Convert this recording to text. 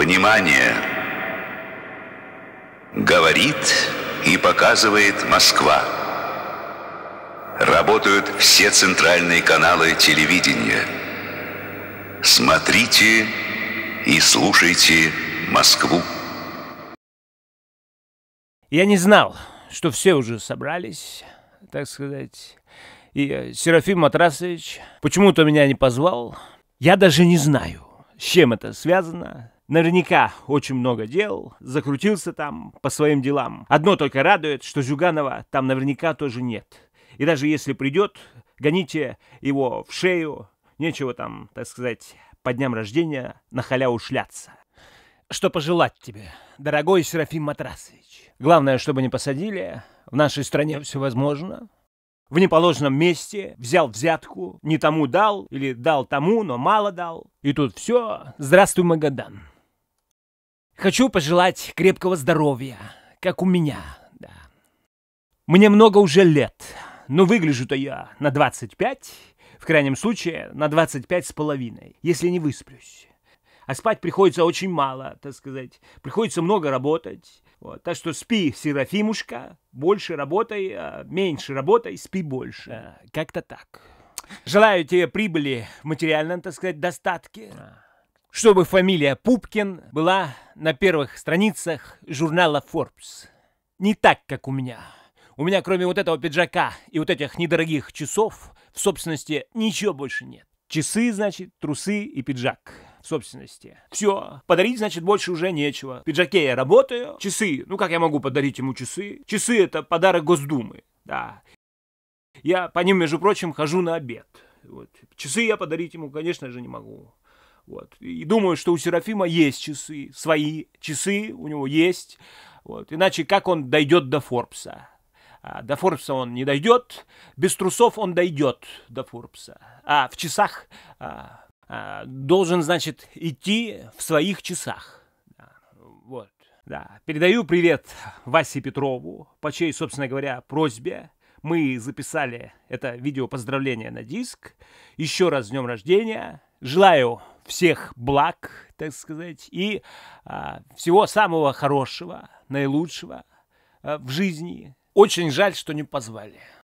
Внимание! Говорит и показывает Москва. Работают все центральные каналы телевидения. Смотрите и слушайте Москву. Я не знал, что все уже собрались, так сказать. И э, Серафим Матрасович почему-то меня не позвал. Я даже не знаю, с чем это связано. Наверняка очень много дел, закрутился там по своим делам. Одно только радует, что Зюганова там наверняка тоже нет. И даже если придет, гоните его в шею, нечего там, так сказать, по дням рождения на халяву шляться. Что пожелать тебе, дорогой Серафим Матрасович? Главное, чтобы не посадили, в нашей стране все возможно. В неположенном месте взял взятку, не тому дал или дал тому, но мало дал. И тут все, здравствуй, Магадан. Хочу пожелать крепкого здоровья, как у меня, да. Мне много уже лет, но выгляжу-то я на 25, в крайнем случае на 25 с половиной, если не высплюсь. А спать приходится очень мало, так сказать. Приходится много работать. Вот. Так что спи, Серафимушка, больше работай, а меньше работай, спи больше. Как-то так. Желаю тебе прибыли в материальном, так сказать, достатке чтобы фамилия Пупкин была на первых страницах журнала Forbes. Не так, как у меня. У меня кроме вот этого пиджака и вот этих недорогих часов в собственности ничего больше нет. Часы, значит, трусы и пиджак в собственности. Все, подарить, значит, больше уже нечего. В пиджаке я работаю, часы, ну как я могу подарить ему часы? Часы — это подарок Госдумы, да. Я по ним, между прочим, хожу на обед. Вот. Часы я подарить ему, конечно же, не могу. Вот. И думаю, что у Серафима есть часы, свои часы у него есть. Вот. Иначе как он дойдет до Форбса? А, до Форбса он не дойдет, без трусов он дойдет до Форбса. А в часах а, а, должен, значит, идти в своих часах. Да. Вот. Да. Передаю привет Васе Петрову, по чьей, собственно говоря, просьбе мы записали это видео поздравления на диск. Еще раз с днем рождения. Желаю всех благ, так сказать, и а, всего самого хорошего, наилучшего а, в жизни. Очень жаль, что не позвали.